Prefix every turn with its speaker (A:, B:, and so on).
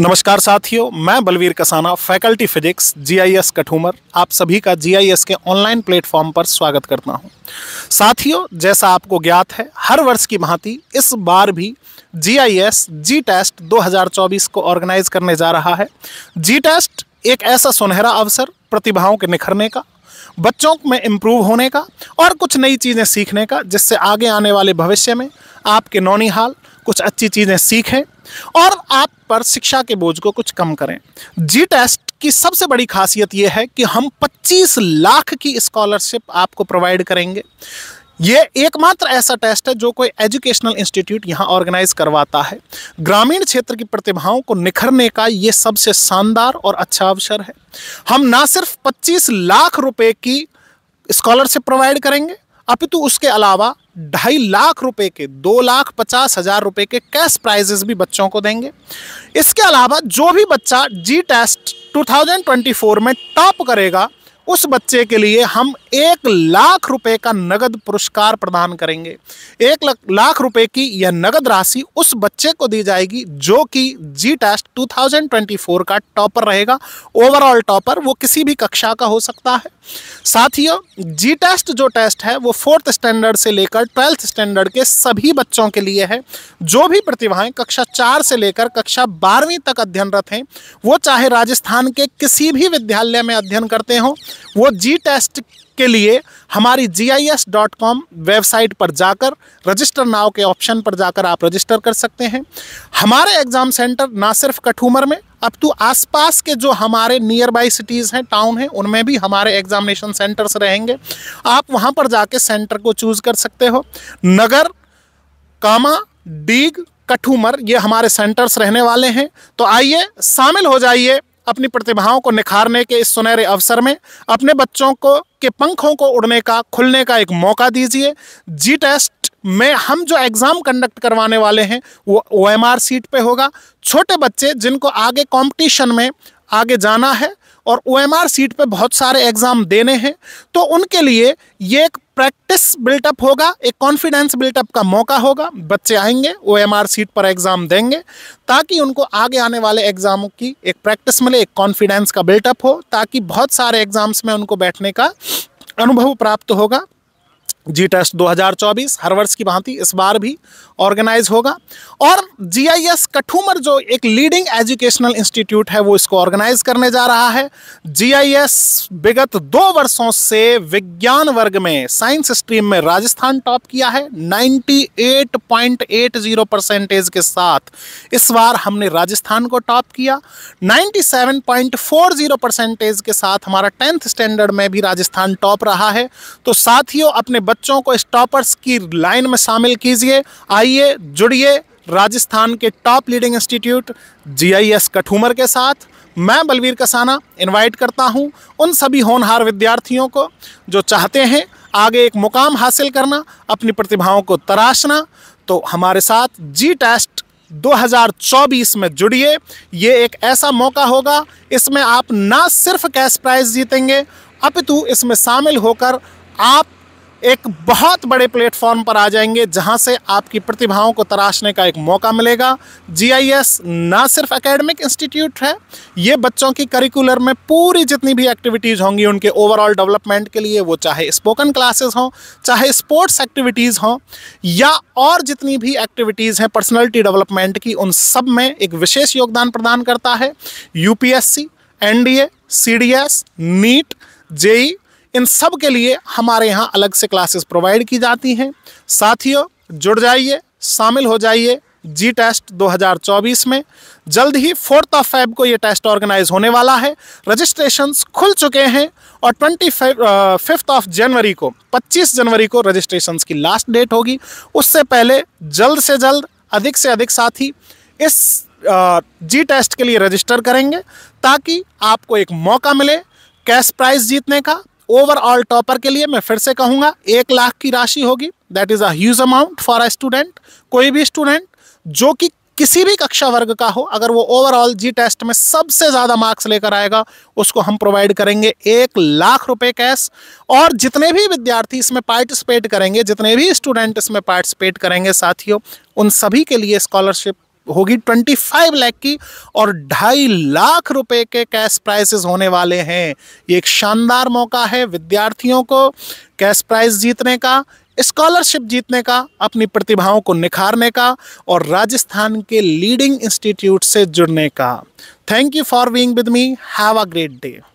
A: नमस्कार साथियों मैं Balveer Kasana faculty physics GIS Kathumar आप सभी का जीआईएस के ऑनलाइन प्लेटफॉर्म पर स्वागत करता हूं साथियों जैसा आपको ज्ञात है हर वर्ष की भांति इस बार भी जीआईएस जी टेस्ट 2024 को ऑर्गेनाइज करने जा रहा है जी टेस्ट एक ऐसा सुनहरा अवसर प्रतिभाओं के निखरने का बच्चों में इम्प्रूव होने का और कुछ नई चीज़ें सीखने का जिससे आगे आने वाले भविष्य में आपके नौनिहाल कुछ अच्छी चीज़ें सीखें और आप पर शिक्षा के बोझ को कुछ कम करें जी टेस्ट की सबसे बड़ी खासियत यह है कि हम 25 लाख की स्कॉलरशिप आपको प्रोवाइड करेंगे ये एकमात्र ऐसा टेस्ट है जो कोई एजुकेशनल इंस्टीट्यूट यहाँ ऑर्गेनाइज करवाता है ग्रामीण क्षेत्र की प्रतिभाओं को निखरने का ये सबसे शानदार और अच्छा अवसर है हम ना सिर्फ 25 लाख रुपए की स्कॉलरशिप प्रोवाइड करेंगे अपितु उसके अलावा ढाई लाख रुपए के दो लाख पचास हज़ार रुपये के कैश प्राइजेस भी बच्चों को देंगे इसके अलावा जो भी बच्चा जी टेस्ट 2024 में टॉप करेगा उस बच्चे के लिए हम एक लाख रुपए का नगद पुरस्कार प्रदान करेंगे एक लाख रुपए की यह नगद राशि उस बच्चे को दी जाएगी जो कि जी टेस्ट 2024 का टॉपर रहेगा ओवरऑल टॉपर वो किसी भी कक्षा का हो सकता है ही जी टेस्ट जो टेस्ट है वो फोर्थ स्टैंडर्ड से लेकर ट्वेल्थ स्टैंडर्ड के सभी बच्चों के लिए है जो भी प्रतिभाएं कक्षा चार से लेकर कक्षा बारहवीं तक अध्ययनरत हैं वो चाहे राजस्थान के किसी भी विद्यालय में अध्ययन करते हों वो जी टेस्ट के लिए हमारी G I S dot com website पर जाकर रजिस्टर नाव के ऑप्शन पर जाकर आप रजिस्टर कर सकते हैं हमारे एग्ज़ाम सेंटर ना सिर्फ कठूमर में अब तो आसपास के जो हमारे नियर बाई सिटीज़ हैं टाउन हैं उनमें भी हमारे एग्ज़ामिनेशन सेंटर्स रहेंगे आप वहाँ पर जाके सेंटर को चूज़ कर सकते हो नगर कामा डीग कठूमर ये हमारे सेंटर्स रहने वाले हैं तो आइए शामिल हो जाइए अपनी प्रतिभाओं को निखारने के इस सुनहरे अवसर में अपने बच्चों को के पंखों को उड़ने का खुलने का एक मौका दीजिए जी टेस्ट में हम जो एग्ज़ाम कंडक्ट करवाने वाले हैं वो ओ सीट पे होगा छोटे बच्चे जिनको आगे कंपटीशन में आगे जाना है और ओ सीट पे बहुत सारे एग्ज़ाम देने हैं तो उनके लिए ये एक प्रैक्टिस बिल्टअप होगा एक कॉन्फिडेंस बिल्टअप का मौका होगा बच्चे आएंगे ओ एम आर सीट पर एग्ज़ाम देंगे ताकि उनको आगे आने वाले एग्ज़ामों की एक प्रैक्टिस मिले एक कॉन्फिडेंस का बिल्टअप हो ताकि बहुत सारे एग्ज़ाम्स में उनको बैठने का अनुभव प्राप्त होगा जी टेस्ट 2024 हर वर्ष की भांति इस बार भी ऑर्गेनाइज होगा और जीआईएस कठूमर जो एक लीडिंग एजुकेशनल इंस्टीट्यूट है वो इसको ऑर्गेनाइज करने जा रहा है जीआईएस विगत दो वर्षों से विज्ञान वर्ग में साइंस स्ट्रीम में राजस्थान टॉप किया है 98.80 परसेंटेज के साथ इस बार हमने राजस्थान को टॉप किया 97.40 परसेंटेज के साथ हमारा टेंथ स्टैंडर्ड में भी राजस्थान टॉप रहा है तो साथियों अपने बच्चों को स्टॉपर्स की लाइन में शामिल कीजिए आइए जुड़िए राजस्थान के top leading institute GIS Kathumar के साथ मैं बलवीर कसाना इनवाइट करता हूं उन सभी होनहार विद्यार्थियों को जो चाहते हैं आगे एक मुकाम हासिल करना अपनी प्रतिभाओं को तराशना तो हमारे साथ जी टेस्ट 2024 में जुड़िए ये एक ऐसा मौका होगा इसमें आप ना सिर्फ कैश प्राइज जीतेंगे अपितु इसमें शामिल होकर आप एक बहुत बड़े प्लेटफॉर्म पर आ जाएंगे जहां से आपकी प्रतिभाओं को तराशने का एक मौका मिलेगा जीआईएस ना सिर्फ एकेडमिक इंस्टीट्यूट है ये बच्चों की करिकुलर में पूरी जितनी भी एक्टिविटीज़ होंगी उनके ओवरऑल डेवलपमेंट के लिए वो चाहे स्पोकन क्लासेस हों चाहे स्पोर्ट्स एक्टिविटीज़ हों या और जितनी भी एक्टिविटीज़ हैं पर्सनैलिटी डेवलपमेंट की उन सब में एक विशेष योगदान प्रदान करता है U P S C D S NEET JEE इन सब के लिए हमारे यहाँ अलग से क्लासेस प्रोवाइड की जाती हैं साथियों जुड़ जाइए शामिल हो जाइए जी टेस्ट 2024 में जल्द ही फोर्थ ऑफ फेब को ये टेस्ट ऑर्गेनाइज होने वाला है रजिस्ट्रेशंस खुल चुके हैं और ट्वेंटी फिफ्थ ऑफ जनवरी को 25 जनवरी को रजिस्ट्रेशंस की लास्ट डेट होगी उससे पहले जल्द से जल्द अधिक से अधिक साथी इस जी टेस्ट के लिए रजिस्टर करेंगे ताकि आपको एक मौका मिले कैश प्राइज जीतने का ओवरऑल टॉपर के लिए मैं फिर से कहूँगा एक लाख की राशि होगी that is a amount for a student कोई भी स्टूडेंट जो कि किसी भी कक्षा वर्ग का हो अगर वो ओवरऑल जी टेस्ट में सबसे ज़्यादा मार्क्स लेकर आएगा उसको हम प्रोवाइड करेंगे एक लाख रुपए कैश और जितने भी विद्यार्थी इसमें पार्टिसिपेट करेंगे जितने भी स्टूडेंट इसमें पार्टिसिपेट करेंगे साथियों उन सभी के लिए स्कॉलरशिप होगी ट्वेंटी फाइव लैख की और ढाई लाख रुपए के कैश प्राइजेस होने वाले हैं ये एक शानदार मौका है विद्यार्थियों को कैश प्राइज जीतने का स्कॉलरशिप जीतने का अपनी प्रतिभाओं को निखारने का और राजस्थान के लीडिंग इंस्टीट्यूट से जुड़ने का thank you for being with me have a great day